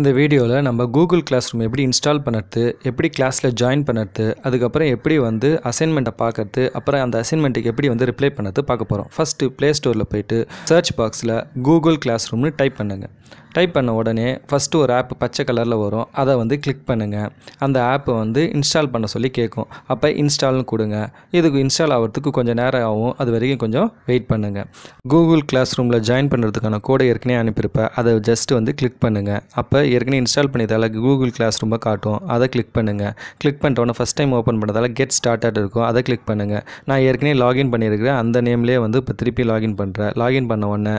இந்த வீடியோவில் நம்ம கூகுள் கிளாஸ் ரூம் எப்படி இன்ஸ்டால் பண்ணுறது எப்படி கிளாஸில் ஜாயின் பண்ணுறது அதுக்கப்புறம் எப்படி வந்து அசைன்மெண்ட்டை பார்க்கறது அப்புறம் அந்த அசைன்மெண்ட்டுக்கு எப்படி வந்து ரிப்ளை பண்ணுறது பார்க்க போகிறோம் ஃபஸ்ட்டு ப்ளே ஸ்டோரில் போயிட்டு சர்ச் பாக்ஸில் கூகுள் கிளாஸ் ரூம்னு டைப் பண்ணுங்கள் டைப் பண்ண உடனே ஃபஸ்ட்டு ஒரு ஆப் பச்சை கலரில் வரும் அதை வந்து கிளிக் பண்ணுங்கள் அந்த ஆப்பை வந்து இன்ஸ்டால் பண்ண சொல்லி கேட்கும் அப்போ இன்ஸ்டால்னு கொடுங்க இதுக்கு இன்ஸ்டால் ஆகிறதுக்கு கொஞ்சம் நேரம் ஆகும் அது வரைக்கும் கொஞ்சம் வெயிட் பண்ணுங்கள் கூகுள் கிளாஸ் ரூமில் ஜாயின் பண்ணுறதுக்கான கோடை ஏற்கனவே அனுப்பியிருப்பேன் அதை ஜஸ்ட் வந்து கிளிக் பண்ணுங்கள் அப்போ ஏற்கனவே இன்ஸ்டால் பண்ணியதால் கூகுள் கிளாஸ் ரூமை காட்டும் அதை கிளிக் பண்ணுங்கள் கிளிக் பண்ணிட்டோன்னே ஃபஸ்ட் டைம் ஓப்பன் பண்ணுறதால கெட் ஸ்டார்டட் இருக்கும் அதை கிளிக் பண்ணுங்கள் நான் ஏற்கனவே லாகின் பண்ணியிருக்கிறேன் அந்த நேம்லேயே வந்து இப்போ திருப்பி லாகின் பண்ணுறேன் லாகின் பண்ண உடனே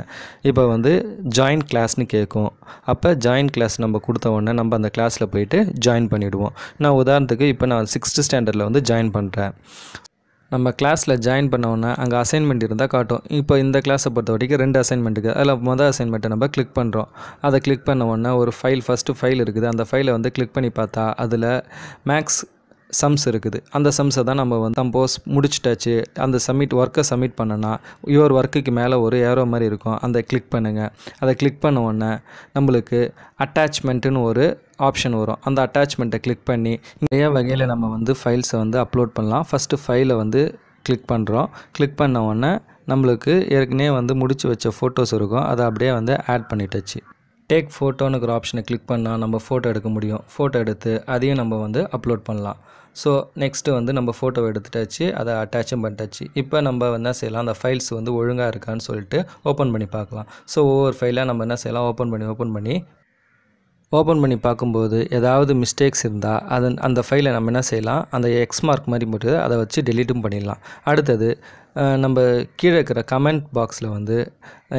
இப்போ வந்து ஜாயின் கிளாஸ்னு கேட்கும் பண்ணுவோம் அப்போ ஜாயின் கிளாஸ் நம்ம கொடுத்த உடனே நம்ம அந்த கிளாஸில் போயிட்டு ஜாயின் பண்ணிவிடுவோம் நான் உதாரணத்துக்கு இப்போ நான் சிக்ஸ்த்து ஸ்டாண்டர்டில் வந்து ஜாயின் பண்ணுறேன் நம்ம கிளாஸில் ஜாயின் பண்ணோன்னா அங்கே அசைன்மெண்ட் இருந்தால் காட்டும் இப்போ இந்த கிளாஸை பொறுத்த வரைக்கும் ரெண்டு அசைன்மெண்ட் இருக்குது அதில் மொதல் அசைன்மெண்ட்டை நம்ம கிளிக் பண்ணுறோம் அதை கிளிக் பண்ண உடனே ஒரு ஃபைல் ஃபஸ்ட்டு ஃபைல் இருக்குது அந்த ஃபைலை வந்து கிளிக் பண்ணி பார்த்தா அதில் மேக்ஸ் சம்ஸ் இருக்குது அந்த சம்ஸை தான் நம்ம வந்து சம்போஸ் முடிச்சிட்டாச்சு அந்த சப்மிட் ஒர்க்கை சப்மிட் பண்ணனா யுவர் ஒர்க்குக்கு மேலே ஒரு ஏரோ மாதிரி இருக்கும் அந்த கிளிக் பண்ணுங்கள் அதை கிளிக் பண்ண உடனே நம்மளுக்கு அட்டாச்மெண்ட்டுன்னு ஒரு ஆப்ஷன் வரும் அந்த அட்டாச்மெண்ட்டை கிளிக் பண்ணி நிறைய வகையில் நம்ம வந்து ஃபைல்ஸை வந்து அப்லோட் பண்ணலாம் ஃபஸ்ட்டு ஃபைலை வந்து கிளிக் பண்ணுறோம் கிளிக் பண்ண உடனே நம்மளுக்கு ஏற்கனவே வந்து முடிச்சு வச்ச ஃபோட்டோஸ் இருக்கும் அதை அப்படியே வந்து ஆட் பண்ணிட்டாச்சு டேக் ஃபோட்டோனுங்கிற ஆப்ஷனை கிளிக் பண்ணால் நம்ம ஃபோட்டோ எடுக்க முடியும் ஃபோட்டோ எடுத்து அதையும் நம்ம வந்து அப்லோட் பண்ணலாம் ஸோ நெக்ஸ்ட்டு வந்து நம்ம ஃபோட்டோ எடுத்துட்டாச்சு அதை அட்டாச்சும் பண்ணிட்டாச்சு இப்போ நம்ம என்ன செய்யலாம் அந்த ஃபைல்ஸ் வந்து ஒழுங்காக இருக்கான்னு சொல்லிட்டு ஓப்பன் பண்ணி பார்க்கலாம் ஸோ ஒவ்வொரு ஃபைலாக நம்ம என்ன செய்யலாம் ஓப்பன் பண்ணி ஓப்பன் பண்ணி ஓப்பன் பண்ணி பார்க்கும்போது ஏதாவது மிஸ்டேக்ஸ் இருந்தால் அதன் அந்த ஃபைலை நம்ம என்ன செய்யலாம் அந்த எக்ஸ் மார்க் மாதிரி போட்டு அதை வச்சு டெலீட்டும் பண்ணிடலாம் அடுத்தது நம்ம கீழே இருக்கிற கமெண்ட் பாக்ஸில் வந்து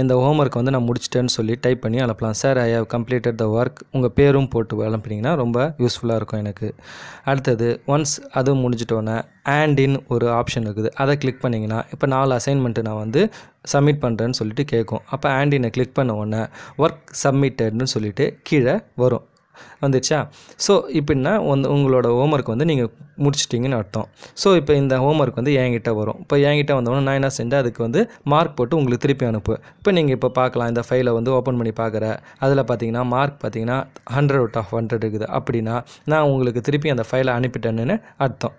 இந்த ஹோம் ஒர்க் வந்து நான் முடிச்சிட்டேன்னு சொல்லி டைப் பண்ணி அனுப்பலாம் sir I have completed the work உங்கள் பேரும் போட்டு அனுப்பினீங்கன்னா ரொம்ப யூஸ்ஃபுல்லாக இருக்கும் எனக்கு அடுத்தது ஒன்ஸ் அது முடிஞ்சிட்டோன்னே அண்ட் இன் ஒரு ஆப்ஷன் இருக்குது அதை கிளிக் பண்ணிங்கன்னா இப்போ நாலு அசைன்மெண்ட்டு நான் வந்து சப்மிட் பண்ணுறேன்னு சொல்லிட்டு கேட்கும் அப்போ ஆண்டினை கிளிக் பண்ண உடனே ஒர்க் சப்மிட்டட்னு சொல்லிவிட்டு கீழே வரும் வந்துச்சா ஸோ இப்படின்னா வந்து உங்களோட ஹோம்ஒர்க் வந்து நீங்கள் முடிச்சிட்டிங்கன்னு அர்த்தம் ஸோ இப்போ இந்த ஹோம்ஒர்க் வந்து என்கிட்ட வரும் இப்போ என்கிட்ட வந்தவொடனே நான் என்ன செஞ்சால் அதுக்கு வந்து மார்க் போட்டு உங்களுக்கு திருப்பி அனுப்பு இப்போ நீங்கள் இப்போ பார்க்கலாம் இந்த ஃபைலை வந்து ஓப்பன் பண்ணி பார்க்குற அதில் பார்த்தீங்கன்னா மார்க் பார்த்தீங்கன்னா ஹண்ட்ரட் அவுட் ஆஃப் ஹண்ட்ரட் இருக்குது அப்படின்னா நான் உங்களுக்கு திருப்பி அந்த ஃபைலை அனுப்பிட்டேன்னு அர்த்தம்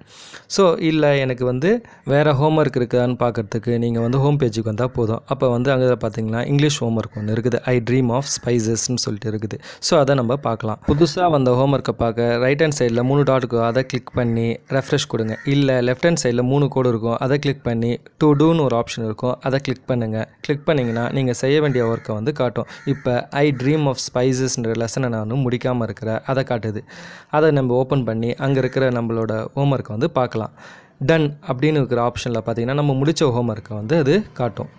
ஸோ இல்லை எனக்கு வந்து வேறு ஹோம் ஒர்க் இருக்குதான்னு பார்க்குறதுக்கு நீங்கள் வந்து ஹோம் பேஜுக்கு வந்தால் போதும் அப்போ வந்து அங்கே பார்த்தீங்கன்னா இங்கிலீஷ் ஹோம் ஒர்க் ஒன்று இருக்குது ஐ ட்ரீம் ஆஃப் ஸ்பைசஸ்ன்னு சொல்லிட்டு இருக்குது ஸோ அதை நம்ம பார்க்கலாம் புதுசாக வந்த ஹோம் ஒர்க்கை பார்க்க ரைட் ஹேண்ட் சைடில் மூணு டாட் இருக்கும் அதை கிளிக் பண்ணி ரெஃப்ரெஷ் கொடுங்க இல்லை லெஃப்ட் ஹேண்ட் சைடில் மூணு கோடு இருக்கும் அதை கிளிக் பண்ணி டூ டூன்னு ஒரு ஆப்ஷன் இருக்கும் அதை கிளிக் பண்ணுங்கள் கிளிக் பண்ணிங்கன்னா நீங்கள் செய்ய வேண்டிய ஒர்க்கை வந்து காட்டும் இப்போ ஐ ட்ரீம் ஆஃப் ஸ்பைசஸ்ன்ற லெசனை நான் முடிக்காமல் இருக்கிற அதை காட்டுது அதை நம்ம ஓப்பன் பண்ணி அங்கே இருக்கிற நம்மளோட ஹோம் ஒர்க்கை வந்து பார்க்கலாம் டன் அப்படின்னு இருக்கிற ஆப்ஷனில் பார்த்தீங்கன்னா நம்ம முடித்த ஹோம் ஒர்க்கை வந்து அது காட்டும்